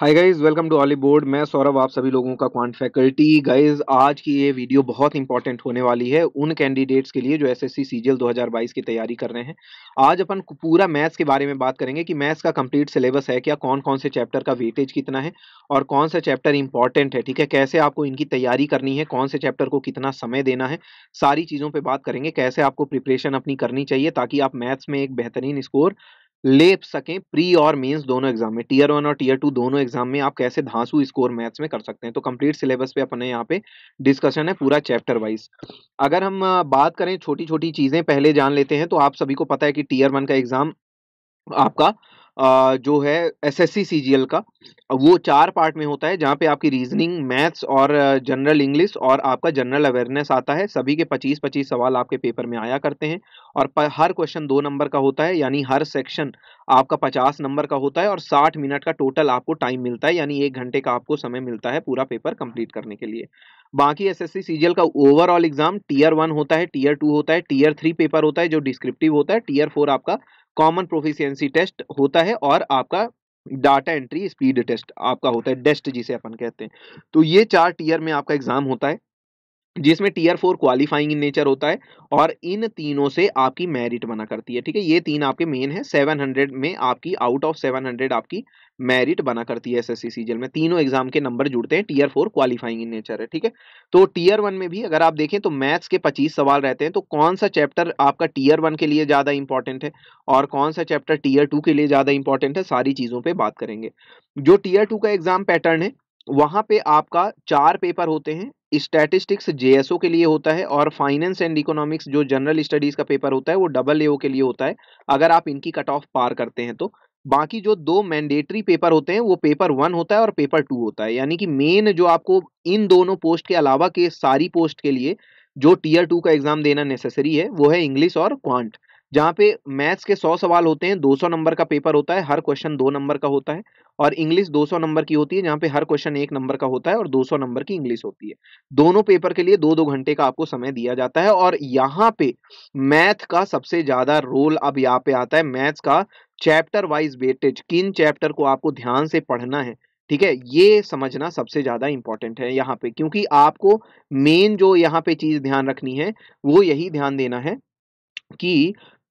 hi guys welcome to Oliveboard मैं सौरभ आप सभी लोगों का क्वांट फैकल्टी गाइज़ आज की ये वीडियो बहुत इंपॉर्टेंट होने वाली है उन कैंडिडेट्स के लिए जो एसएससी सीजीएल 2022 की तैयारी कर रहे हैं आज अपन पूरा मैथ्स के बारे में बात करेंगे कि मैथ्स का कंप्लीट सिलेबस है क्या कौन कौन से चैप्टर का वेटेज कितना है और कौन सा चैप्टर इंपॉर्टेंट है ठीक है कैसे आपको इनकी तैयारी करनी है कौन से चैप्टर को कितना समय देना है सारी चीज़ों पर बात करेंगे कैसे आपको प्रिपरेशन अपनी करनी चाहिए ताकि आप मैथ्स में एक बेहतरीन स्कोर ले सकें प्री और मेंस दोनों एग्जाम में टीयर वन और टीयर टू दोनों एग्जाम में आप कैसे धांसू स्कोर मैथ्स में कर सकते हैं तो कंप्लीट सिलेबस पे अपने यहाँ पे डिस्कशन है पूरा चैप्टर वाइज अगर हम बात करें छोटी छोटी चीज़ें पहले जान लेते हैं तो आप सभी को पता है कि टीयर वन का एग्ज़ाम आपका जो है एस जी एल का वो चार पार्ट में होता है जहाँ पे आपकी रीजनिंग मैथ्स और जनरल इंग्लिश और आपका जनरल अवेयरनेस आता है सभी के 25-25 सवाल आपके पेपर में आया करते हैं और हर क्वेश्चन दो नंबर का होता है यानी हर सेक्शन आपका 50 नंबर का होता है और 60 मिनट का टोटल आपको टाइम मिलता है यानी एक घंटे का आपको समय मिलता है पूरा पेपर कंप्लीट करने के लिए बाकी जी एल का ओवरऑल एग्जाम टीयर वन होता है टीयर टू होता है टीयर थ्री पेपर होता है जो डिस्क्रिप्टिव होता है टीयर फोर आपका कॉमन प्रोफिशियंसी टेस्ट होता है और आपका डाटा एंट्री स्पीड टेस्ट आपका होता है डेस्ट जिसे अपन कहते हैं तो ये चार टीयर में आपका एग्जाम होता है जिसमें tier four qualifying in nature होता है और इन तीनों से आपकी मेरिट बना करती है ठीक है ये तीन आपके मेन है 700 में आपकी आउट ऑफ 700 आपकी मेरिट बना करती है एसएससी सीजीएल में तीनों एग्जाम के नंबर जुड़ते हैं tier four qualifying in nature है ठीक है तो टीयर वन में भी अगर आप देखें तो मैथ्स के पच्चीस सवाल रहते हैं तो कौन सा चैप्टर आपका टीयर वन के लिए ज़्यादा इंपॉर्टेंट है और कौन सा चैप्टर टीयर टू के लिए ज़्यादा इंपॉर्टेंट है सारी चीज़ों पर बात करेंगे जो टीयर टू का एग्जाम पैटर्न है वहाँ पे आपका चार पेपर होते हैं स्टैटिस्टिक्स जेएसओ के लिए होता है और फाइनेंस एंड इकोनॉमिक्स जो जनरल स्टडीज़ का पेपर होता है वो डबल एओ के लिए होता है अगर आप इनकी कट ऑफ पार करते हैं तो बाकी जो दो मैंडेटरी पेपर होते हैं वो पेपर वन होता है और पेपर टू होता है यानी कि मेन जो आपको इन दोनों पोस्ट के अलावा के सारी पोस्ट के लिए जो टीयर टू का एग्ज़ाम देना नेसेसरी है वो है इंग्लिश और क्वांट जहाँ पे मैथ्स के सौ सवाल होते हैं 200 नंबर का पेपर होता है हर क्वेश्चन दो नंबर का होता है और इंग्लिश 200 नंबर की होती है जहाँ पे हर क्वेश्चन एक नंबर का होता है और 200 नंबर की इंग्लिश होती है दोनों पेपर के लिए दो दो घंटे का आपको समय दिया जाता है और यहाँ पे मैथ का सबसे ज़्यादा रोल अब यहाँ पे आता है मैथ्स का चैप्टर वाइज वेटेज किन चैप्टर को आपको ध्यान से पढ़ना है ठीक है ये समझना सबसे ज़्यादा इंपॉर्टेंट है यहाँ पे क्योंकि आपको मेन जो यहाँ पे चीज़ ध्यान रखनी है वो यही ध्यान देना है कि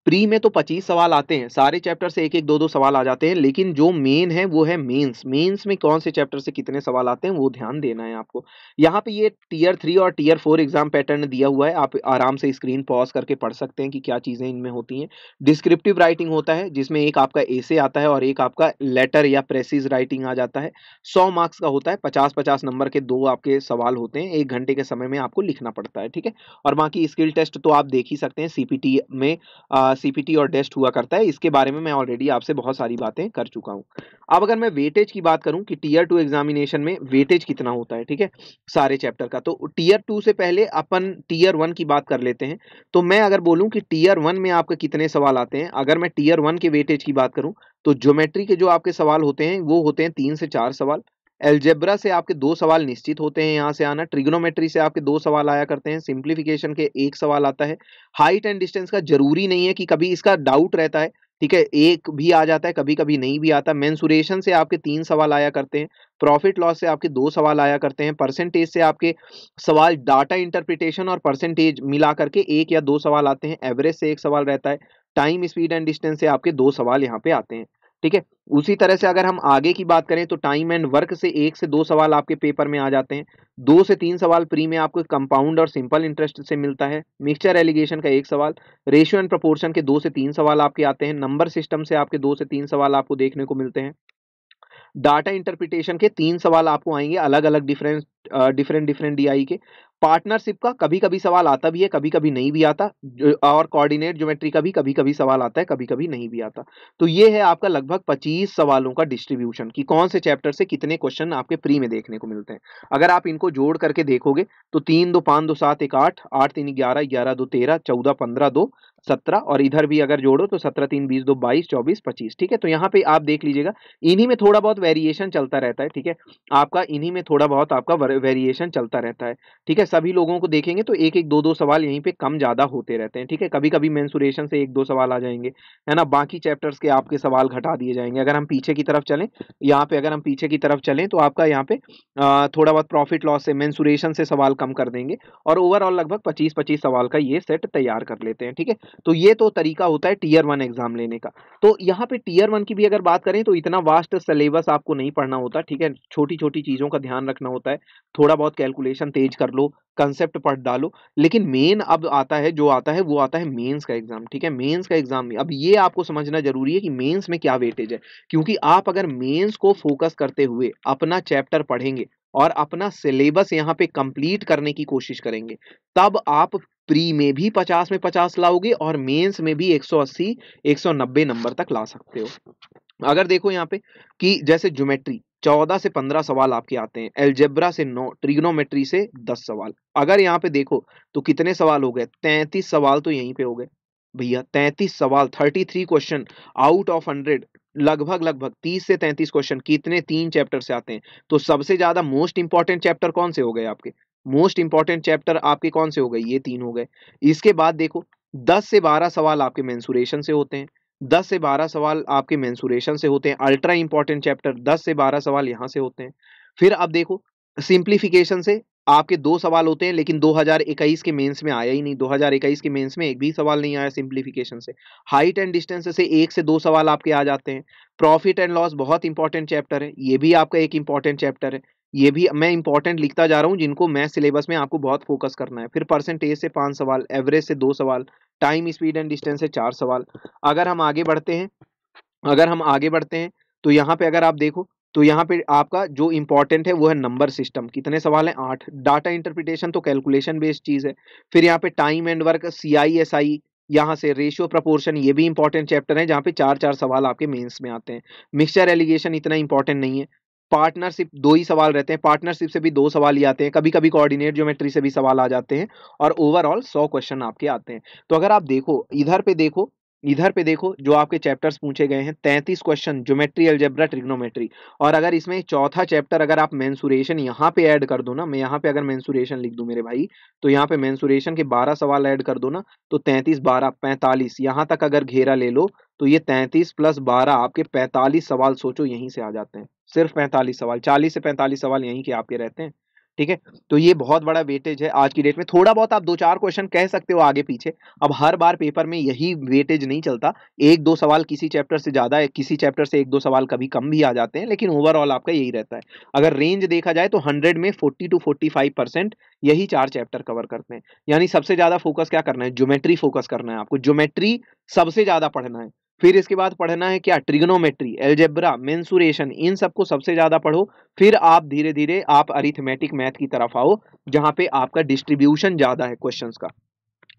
प्री में तो 25 सवाल आते हैं सारे चैप्टर से एक एक दो दो सवाल आ जाते हैं लेकिन जो मेन है वो है मेंस मेंस में कौन से चैप्टर से कितने सवाल आते हैं वो ध्यान देना है आपको यहाँ पे ये टीयर थ्री और टीयर फोर एग्जाम पैटर्न दिया हुआ है आप आराम से स्क्रीन पॉज करके पढ़ सकते हैं कि क्या चीज़ें इनमें होती हैं डिस्क्रिप्टिव राइटिंग होता है जिसमें एक आपका एसे आता है और एक आपका लेटर या प्रेसिज राइटिंग आ जाता है सौ मार्क्स का होता है पचास पचास नंबर के दो आपके सवाल होते हैं एक घंटे के समय में आपको लिखना पड़ता है ठीक है और बाकी स्किल टेस्ट तो आप देख ही सकते हैं सीपीटी में सीपीटी और डेस्ट हुआ करता है इसके बारे में मैं ऑलरेडी आपसे बहुत सारी बातें कर चुका हूँ अब अगर मैं वेटेज की बात करूँ कि टीयर टू एग्जामिनेशन में वेटेज कितना होता है ठीक है सारे चैप्टर का तो टीयर टू से पहले अपन टीयर वन की बात कर लेते हैं तो मैं अगर बोलूँ कि टीयर वन में आपके कितने सवाल आते हैं अगर मैं टीयर वन के वेटेज की बात करूँ तो ज्योमेट्री के जो आपके सवाल होते हैं वो होते हैं तीन से चार सवाल एल्जेब्रा से आपके दो सवाल निश्चित होते हैं यहाँ से आना ट्रिग्नोमेट्री से आपके दो सवाल आया करते हैं सिंप्लीफिकेशन के एक सवाल आता है हाइट एंड डिस्टेंस का जरूरी नहीं है कि कभी इसका डाउट रहता है ठीक है एक भी आ जाता है कभी कभी नहीं भी आता मैंसुरेशन से आपके तीन सवाल आया करते हैं प्रॉफिट लॉस से आपके दो सवाल आया करते हैं परसेंटेज से आपके सवाल डाटा इंटरप्रिटेशन और परसेंटेज मिला करके एक या दो सवाल आते हैं एवरेज से एक सवाल रहता है टाइम स्पीड एंड डिस्टेंस से आपके दो सवाल यहाँ पे आते हैं ठीक है उसी तरह से अगर हम आगे की बात करें तो टाइम एंड वर्क से एक से दो सवाल आपके पेपर में आ जाते हैं दो से तीन सवाल प्री में आपको कंपाउंड और सिंपल इंटरेस्ट से मिलता है मिक्सचर एलिगेशन का एक सवाल रेशियो एंड प्रोपोर्शन के दो से तीन सवाल आपके आते हैं नंबर सिस्टम से आपके दो से तीन सवाल आपको देखने को मिलते हैं डाटा इंटरप्रिटेशन के तीन सवाल आपको आएंगे अलग अलग डिफरेंट डिफरेंट डिफरेंट डीआई के पार्टनरशिप का कभी कभी सवाल आता भी है कभी कभी नहीं भी आता और कोऑर्डिनेट ज्योमेट्री का भी कभी कभी सवाल आता है कभी कभी नहीं भी आता तो ये है आपका लगभग 25 सवालों का डिस्ट्रीब्यूशन कि कौन से चैप्टर से कितने क्वेश्चन आपके प्री में देखने को मिलते हैं अगर आप इनको जोड़ करके देखोगे तो तीन दो पाँच दो सात एक आठ आठ तीन ग्यारह ग्यारह दो तेरह चौदह पंद्रह दो सत्रह और इधर भी अगर जोड़ो तो सत्रह तीन बीस दो बाईस चौबीस पच्चीस ठीक है तो यहाँ पे आप देख लीजिएगा इन्हीं में थोड़ा बहुत वेरिएशन चलता रहता है ठीक है आपका इन्हीं में थोड़ा बहुत आपका वेरिएशन चलता रहता है ठीक है सभी लोगों को देखेंगे तो एक एक दो दो सवाल यहीं पे कम ज़्यादा होते रहते हैं ठीक है कभी कभी मैंसुरेशन से एक दो सवाल आ जाएंगे है ना बाकी चैप्टर्स के आपके सवाल घटा दिए जाएंगे अगर हम पीछे की तरफ चलें यहाँ पे अगर हम पीछे की तरफ चलें तो आपका यहाँ पे थोड़ा बहुत प्रॉफिट लॉस से मैंसुरेशन से सवाल कम कर देंगे और ओवरऑल लगभग पच्चीस पच्चीस सवाल का ये सेट तैयार कर लेते हैं ठीक है तो ये तो तरीका होता है टीयर वन एग्जाम लेने का तो यहाँ पे टीयर वन की भी अगर बात करें तो इतना वास्ट सिलेबस आपको नहीं पढ़ना होता ठीक है छोटी छोटी चीज़ों का ध्यान रखना होता है थोड़ा बहुत कैलकुलेशन तेज कर लो कंसेप्ट पढ़ डालो लेकिन मेन अब आता है जो आता है वो आता है मेन्स का एग्जाम ठीक है मेन्स का एग्जाम अब ये आपको समझना जरूरी है कि मेन्स में क्या वेटेज है क्योंकि आप अगर मेन्स को फोकस करते हुए अपना चैप्टर पढ़ेंगे और अपना सिलेबस यहाँ पे कंप्लीट करने की कोशिश करेंगे तब आप प्री में भी 50 में 50 लाओगे और मेंस में भी 180 190 नंबर तक ला सकते हो अगर देखो यहाँ पे कि जैसे ज्योमेट्री 14 से पंद्रह सवाल आपके आते हैं एल्जेब्रा से नौ ट्रिग्नोमेट्री से दस सवाल अगर यहाँ पे देखो तो कितने सवाल हो गए तैंतीस सवाल तो यहीं पे हो गए भैया तैंतीस सवाल thirty three question out of hundred लगभग लगभग 30 से 33 क्वेश्चन कितने तीन चैप्टर से आते हैं तो सबसे ज्यादा मोस्ट इंपॉर्टेंट चैप्टर कौन से हो गए आपके मोस्ट इंपॉर्टेंट चैप्टर आपके कौन से हो गए ये तीन हो गए इसके बाद देखो दस से बारह सवाल आपके मैंसुरेशन से होते हैं दस से बारह सवाल आपके मैंसुरेशन से होते हैं अल्ट्रा इंपॉर्टेंट चैप्टर दस से बारह सवाल यहाँ से होते हैं फिर आप देखो सिंप्लीफिकेशन से आपके दो सवाल होते हैं लेकिन 2021 के मेंस में आया ही नहीं 2021 के मेंस में एक भी सवाल नहीं आया सिंप्लीफिकेशन से हाइट एंड डिस्टेंस से एक से दो सवाल आपके आ जाते हैं प्रॉफिट एंड लॉस बहुत इंपॉर्टेंट चैप्टर है ये भी आपका एक इंपॉर्टेंट चैप्टर है ये भी मैं इंपॉर्टेंट लिखता जा रहा हूँ जिनको मैं सिलेबस में आपको बहुत फोकस करना है फिर परसेंटेज से पाँच सवाल एवरेज से दो सवाल टाइम स्पीड एंड डिस्टेंस से चार सवाल अगर हम आगे बढ़ते हैं अगर हम आगे बढ़ते हैं तो यहाँ पे अगर आप देखो तो यहाँ पे आपका जो इंपॉर्टेंट है वो है नंबर सिस्टम कितने सवाल हैं आठ डाटा इंटरप्रिटेशन तो कैलकुलेशन बेस्ड चीज़ है फिर यहाँ पे time and work C I S I यहाँ से रेशियो प्रपोर्शन ये भी इंपॉर्टेंट चैप्टर है जहाँ पे चार चार सवाल आपके मेंस में आते हैं मिक्सचर एलिगेशन इतना इंपॉर्टेंट नहीं है पार्टनरशिप दो ही सवाल रहते हैं पार्टनरशिप से भी दो सवाल ही आते हैं कभी कभी कोऑर्डिनेट ज्योमेट्री से भी सवाल आ जाते हैं और ओवरऑल सौ क्वेश्चन आपके आते हैं तो अगर आप देखो इधर पे देखो इधर पे देखो जो आपके चैप्टर्स पूछे गए हैं तैंतीस क्वेश्चन ज्योमेट्री अलजेब्रा ट्रिग्नोमेट्री और अगर इसमें चौथा चैप्टर अगर आप मैंसुरेशन यहाँ पे ऐड कर दो ना मैं यहाँ पे अगर मैंसुरेशन लिख दू मेरे भाई तो यहाँ पे मैंसुरेशन के बारह सवाल ऐड कर दो ना तो तैंतीस बारह पैंतालीस यहाँ तक अगर घेरा ले लो तो ये तैंतीस प्लस बारह आपके पैंतालीस सवाल सोचो यहीं से आ जाते हैं सिर्फ पैंतालीस सवाल चालीस से पैंतालीस सवाल यहीं के आपके रहते हैं ठीक है तो ये बहुत बड़ा वेटेज है आज की डेट में थोड़ा बहुत आप दो चार क्वेश्चन कह सकते हो आगे पीछे अब हर बार पेपर में यही वेटेज नहीं चलता एक दो सवाल किसी चैप्टर से ज़्यादा है किसी चैप्टर से एक दो सवाल कभी कम भी आ जाते हैं लेकिन ओवरऑल आपका यही रहता है अगर रेंज देखा जाए तो हंड्रेड में forty two forty five percent यही चार चैप्टर कवर करते हैं यानी सबसे ज़्यादा फोकस क्या करना है ज्योमेट्री फोकस करना है आपको ज्योमेट्री सबसे ज़्यादा पढ़ना है फिर इसके बाद पढ़ना है क्या ट्रिग्नोमेट्री एल्जेब्रा मेंसुरेशन इन सबको सबसे ज़्यादा पढ़ो फिर आप धीरे धीरे आप अरिथमेटिक मैथ की तरफ आओ जहाँ पे आपका डिस्ट्रीब्यूशन ज़्यादा है क्वेश्चंस का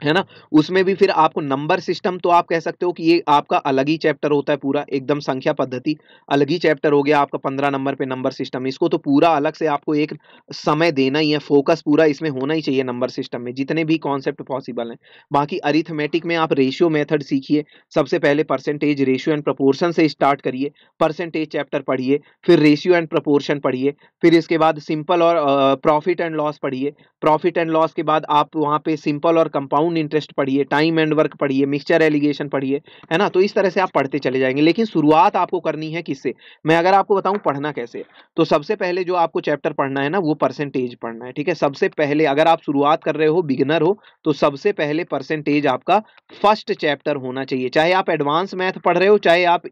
है ना उसमें भी फिर आपको नंबर सिस्टम तो आप कह सकते हो कि ये आपका अलग ही चैप्टर होता है पूरा एकदम संख्या पद्धति अलग ही चैप्टर हो गया आपका पंद्रह नंबर पे नंबर सिस्टम इसको तो पूरा अलग से आपको एक समय देना ही है फोकस पूरा इसमें होना ही चाहिए नंबर सिस्टम में जितने भी कॉन्सेप्ट पॉसिबल हैं बाकी अरिथमेटिक में आप रेशियो मेथड सीखिए सबसे पहले परसेंटेज रेशियो एंड प्रपोर्शन से स्टार्ट करिए परसेंटेज चैप्टर पढ़िए फिर रेशियो एंड प्रपोर्शन पढ़िए फिर इसके बाद सिंपल और प्रॉफिट एंड लॉस पढ़िए प्रॉफिट एंड लॉस के बाद आप वहाँ पर सिंपल और कंपाउंड कंपाउंड इंटरेस्ट पढ़िए टाइम एंड वर्क पढ़िए मिक्सचर एलिगेशन पढ़िए है ना तो इस तरह से आप पढ़ते चले जाएंगे लेकिन शुरुआत आपको करनी है किससे मैं अगर आपको बताऊं पढ़ना कैसे तो सबसे पहले जो आपको चैप्टर पढ़ना है ना वो परसेंटेज पढ़ना है ठीक है सबसे पहले अगर आप शुरुआत कर रहे हो बिगनर हो तो सबसे पहले परसेंटेज आपका फर्स्ट चैप्टर होना चाहिए चाहे आप एडवांस मैथ पढ़ रहे हो चाहे आप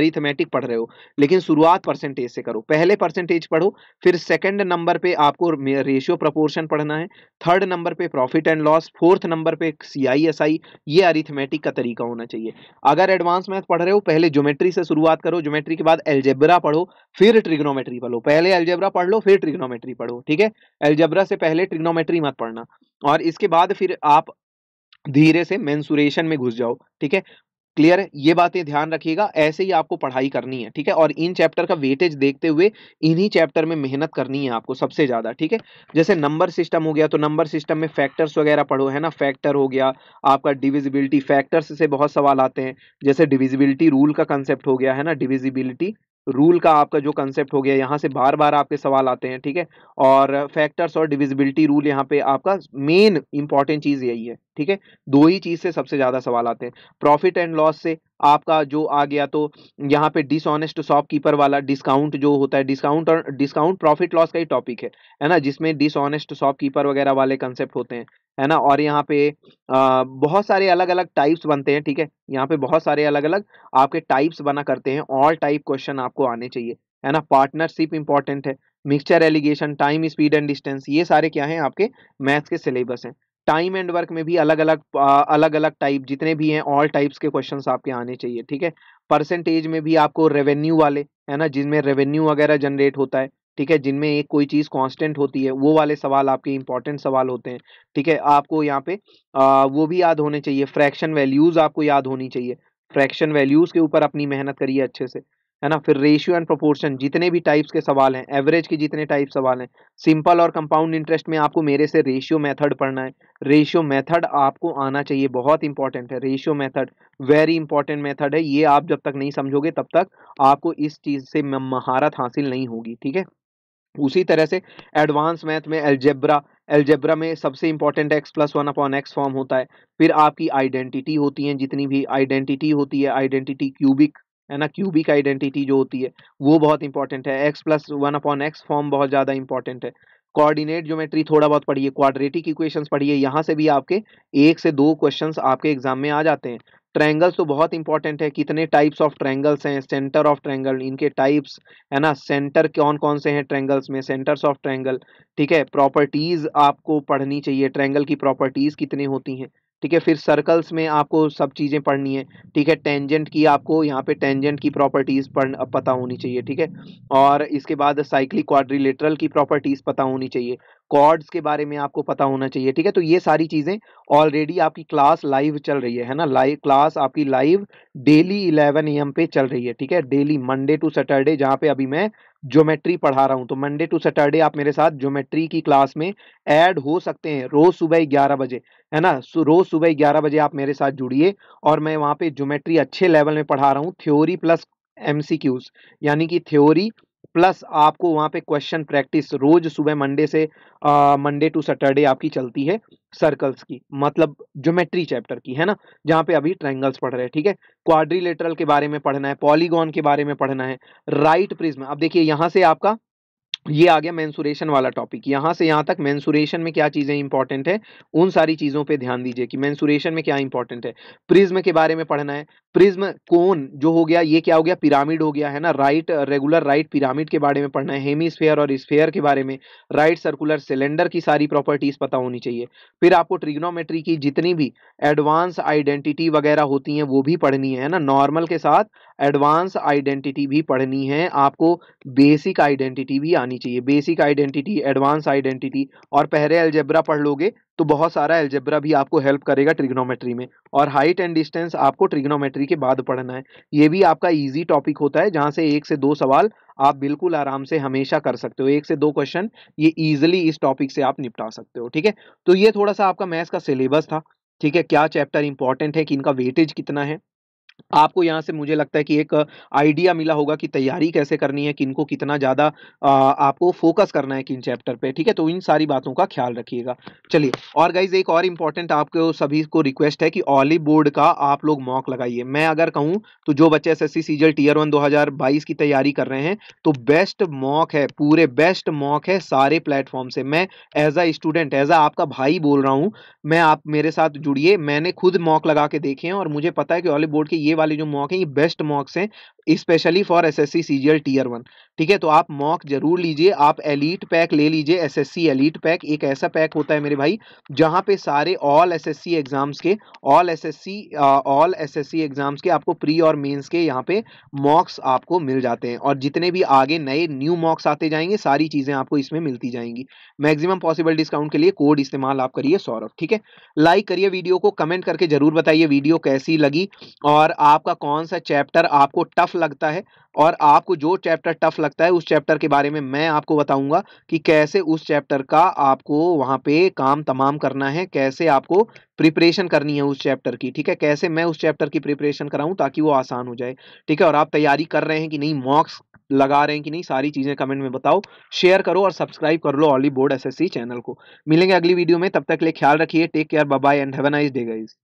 अरिथमेटिक पढ़ रहे हो लेकिन शुरुआत परसेंटेज से करो पहले परसेंटेज पढ़ो फिर सेकेंड नंबर पर आपको रेशियो प्रपोर्शन पढ़ना है थर्ड नंबर पर profit and loss fourth number number पे सी आई एस आई ये अरिथमेटिक का तरीका होना चाहिए अगर एडवांस मैथ पढ़ रहे हो पहले ज्योमेट्री से शुरुआत करो ज्योमेट्री के बाद एल्जेब्रा पढ़ो फिर ट्रिग्नोमेट्री पढ़ो पहले एल्जेब्रा पढ़ लो फिर ट्रिग्नोमेट्री पढ़ो ठीक है एल्जेब्रा से पहले ट्रिग्नोमेट्री मत पढ़ना और इसके बाद फिर आप धीरे से मेंसुरेशन में घुस जाओ ठीक है क्लियर है ये बातें ध्यान रखिएगा ऐसे ही आपको पढ़ाई करनी है ठीक है और इन चैप्टर का वेटेज देखते हुए इन्हीं चैप्टर में मेहनत करनी है आपको सबसे ज़्यादा ठीक है जैसे नंबर सिस्टम हो गया तो नंबर सिस्टम में फैक्टर्स वगैरह पढ़ो है ना फैक्टर हो गया आपका डिविजिबिलिटी फैक्टर्स से बहुत सवाल आते हैं जैसे डिविजिबिलिटी रूल का कंसेप्ट हो गया है ना डिविजिबिलिटी रूल का आपका जो कंसेप्ट हो गया यहाँ से बार बार आपके सवाल आते हैं ठीक है और फैक्टर्स और डिविजिबिलिटी रूल यहाँ पे आपका मेन इंपॉर्टेंट चीज़ यही है ठीक है दो ही चीज़ से सबसे ज़्यादा सवाल आते हैं प्रॉफिट एंड लॉस से आपका जो आ गया तो यहाँ पे डिसऑनेस्ट शॉपकीपर वाला डिस्काउंट जो होता है डिस्काउंट और डिस्काउंट प्रॉफिट लॉस का ही टॉपिक है है ना जिसमें डिसऑनेस्ट शॉपकीपर वगैरह वाले कंसेप्ट होते हैं है ना और यहाँ पे आ, बहुत सारे अलग अलग टाइप्स बनते हैं ठीक है यहाँ पे बहुत सारे अलग अलग आपके टाइप्स बना करते हैं ऑल टाइप क्वेश्चन आपको आने चाहिए है ना पार्टनरशिप इंपॉर्टेंट है mixture alligation time speed and distance ये सारे क्या हैं आपके मैथ्स के सिलेबस हैं टाइम एंड वर्क में भी अलग अलग अलग अलग टाइप जितने भी हैं ऑल टाइप्स के क्वेश्चन आपके आने चाहिए ठीक है परसेंटेज में भी आपको रेवेन्यू वाले है ना जिनमें रेवेन्यू वगैरह जनरेट होता है ठीक है जिनमें एक कोई चीज़ कांस्टेंट होती है वो वाले सवाल आपके इंपॉर्टेंट सवाल होते हैं ठीक है आपको यहाँ पे आ, वो भी याद होने चाहिए फ्रैक्शन वैल्यूज़ आपको याद होनी चाहिए फ्रैक्शन वैल्यूज़ के ऊपर अपनी मेहनत करिए अच्छे से है ना फिर रेशियो एंड प्रोपोर्शन जितने भी टाइप्स के सवाल हैं एवरेज के जितने टाइप सवाल हैं सिंपल और कंपाउंड इंटरेस्ट में आपको मेरे से रेशियो मेथड पढ़ना है रेशियो मेथड आपको आना चाहिए बहुत इंपॉर्टेंट है ratio method very important method है ये आप जब तक नहीं समझोगे तब तक आपको इस चीज़ से महारत हासिल नहीं होगी ठीक है उसी तरह से एडवांस मैथ में एल्जेब्रा एल्जेब्रा में सबसे important X plus one upon X form होता है फिर आपकी आइडेंटिटी होती है जितनी भी आइडेंटिटी होती है आइडेंटिटी क्यूबिक है ना क्यूबिक आइडेंटिटी जो होती है वो बहुत इंपॉर्टेंट है X plus one upon X form बहुत ज़्यादा इंपॉर्टेंट है कोऑर्डिनेट ज्योमेट्री थोड़ा बहुत पढ़िए क्वाड्रेटिक इक्वेशंस पढ़िए यहाँ से भी आपके एक से दो क्वेश्चंस आपके एग्जाम में आ जाते हैं ट्रैंगल्स तो बहुत इंपॉर्टेंट है कितने टाइप्स ऑफ ट्रैंगल्स हैं सेंटर ऑफ ट्रैंगल इनके टाइप्स है ना सेंटर कौन कौन से हैं ट्रैंगल्स में सेंटर्स ऑफ ट्रैंगल ठीक है प्रॉपर्टीज़ आपको पढ़नी चाहिए ट्रैंगल की प्रॉपर्टीज़ कितनी होती हैं ठीक है फिर सर्कल्स में आपको सब चीज़ें पढ़नी है ठीक है टेंजेंट की आपको यहाँ पे टेंजेंट की प्रॉपर्टीज़ पढ़ पता होनी चाहिए ठीक है और इसके बाद साइक्लिक क्वाड्रिलेटरल की प्रॉपर्टीज़ पता होनी चाहिए कॉर्ड्स के बारे में आपको पता होना चाहिए ठीक है तो ये सारी चीज़ें ऑलरेडी आपकी क्लास लाइव चल रही है है ना लाइव क्लास आपकी लाइव डेली 11 एम पे चल रही है ठीक है डेली मंडे टू सैटरडे जहाँ पे अभी मैं ज्योमेट्री पढ़ा रहा हूँ तो मंडे टू सैटरडे आप मेरे साथ ज्योमेट्री की क्लास में ऐड हो सकते हैं रोज़ सुबह ग्यारह बजे है ना रोज़ सुबह ग्यारह बजे आप मेरे साथ जुड़िए और मैं वहाँ पर ज्योमेट्री अच्छे लेवल में पढ़ा रहा हूँ थ्योरी प्लस एम यानी कि थ्योरी प्लस आपको वहाँ पे क्वेश्चन प्रैक्टिस रोज सुबह मंडे से मंडे टू सैटरडे आपकी चलती है सर्कल्स की मतलब ज्योमेट्री चैप्टर की है ना जहाँ पे अभी ट्रायंगल्स पढ़ रहे हैं ठीक है क्वाड्रिलेटरल के बारे में पढ़ना है पॉलीगॉन के बारे में पढ़ना है राइट प्रिज्म अब देखिए यहाँ से आपका ये आ गया मैंसुरेशन वाला टॉपिक यहाँ से यहाँ तक मैंसुरेशन में क्या चीज़ें इंपॉर्टेंट है उन सारी चीज़ों पे ध्यान दीजिए कि मैंसुरेशन में क्या इंपॉर्टेंट है प्रिज्म के बारे में पढ़ना है प्रिज्म कोन जो हो गया ये क्या हो गया पिरामिड हो गया है ना राइट रेगुलर राइट पिरामिड के बारे में पढ़ना है स्फेयर और स्फेयर के बारे में राइट सर्कुलर सिलेंडर की सारी प्रॉपर्टीज़ पता होनी चाहिए फिर आपको ट्रिग्नोमेट्री की जितनी भी एडवांस आइडेंटिटी वगैरह होती हैं वो भी पढ़नी है ना नॉर्मल के साथ एडवांस आइडेंटिटी भी पढ़नी है आपको बेसिक आइडेंटिटी भी आनी आनी चाहिए बेसिक आइडेंटिटी एडवांस आइडेंटिटी और पहले एल्जेब्रा पढ़ लोगे तो बहुत सारा एल्जेब्रा भी आपको हेल्प करेगा ट्रिग्नोमेट्री में और हाइट एंड डिस्टेंस आपको ट्रिग्नोमेट्री के बाद पढ़ना है ये भी आपका ईजी टॉपिक होता है जहाँ से एक से दो सवाल आप बिल्कुल आराम से हमेशा कर सकते हो एक से दो क्वेश्चन ये ईजिली इस टॉपिक से आप निपटा सकते हो ठीक है तो ये थोड़ा सा आपका मैथ्स का सिलेबस था ठीक है क्या चैप्टर इंपॉर्टेंट है कि इनका वेटेज कितना है आपको यहाँ से मुझे लगता है कि एक आइडिया मिला होगा कि तैयारी कैसे करनी है किनको कितना ज़्यादा आपको फोकस करना है किन चैप्टर पे ठीक है तो इन सारी बातों का ख्याल रखिएगा चलिए और गाइज एक और इम्पॉर्टेंट आपको सभी को रिक्वेस्ट है कि ऑलिव बोर्ड का आप लोग मॉक लगाइए मैं अगर कहूँ तो जो बच्चे S S CGL tier one दो की तैयारी कर रहे हैं तो बेस्ट मॉक है पूरे बेस्ट मॉक है सारे प्लेटफॉर्म से मैं as a student as a आपका भाई बोल रहा हूँ मैं आप मेरे साथ जुड़िए मैंने खुद मॉक लगा के देखे हैं और मुझे पता है कि ऑलिव बोर्ड के ये वाले जो मॉक हैं ये बेस्ट मॉक्स हैं specially for S S C C G L tier one ठीक है तो आप मॉक जरूर लीजिए आप एलिट पैक ले लीजिए S S C elite pack एक ऐसा पैक होता है मेरे भाई जहाँ पे सारे all S S C exams के all S S C all S S C exams के आपको प्री और मेन्स के यहाँ पे मॉक्स आपको मिल जाते हैं और जितने भी आगे नए न्यू मॉक्स आते जाएंगे सारी चीज़ें आपको इसमें मिलती जाएंगी मैक्सिमम पॉसिबल डिस्काउंट के लिए कोड इस्तेमाल आप करिए सौरभ ठीक है लाइक करिए वीडियो को कमेंट करके जरूर बताइए वीडियो कैसी लगी और आपका कौन सा चैप्टर आपको टफ टफ लगता है और आपको जो चैप्टर टफ लगता है उस चैप्टर के बारे में मैं आपको बताऊंगा कि कैसे उस चैप्टर का आपको वहां पे काम तमाम करना है कैसे आपको प्रिपरेशन करनी है उस चैप्टर की ठीक है कैसे मैं उस चैप्टर की प्रिपरेशन कराऊँ ताकि वो आसान हो जाए ठीक है और आप तैयारी कर रहे हैं कि नहीं मॉक्स लगा रहे हैं कि नहीं सारी चीज़ें कमेंट में बताओ शेयर करो और सब्सक्राइब कर लो ऑली बोर्ड एस चैनल को मिलेंगे अगली वीडियो में तब तक के लिए ख्याल रखिए take care bye and have a nice day guys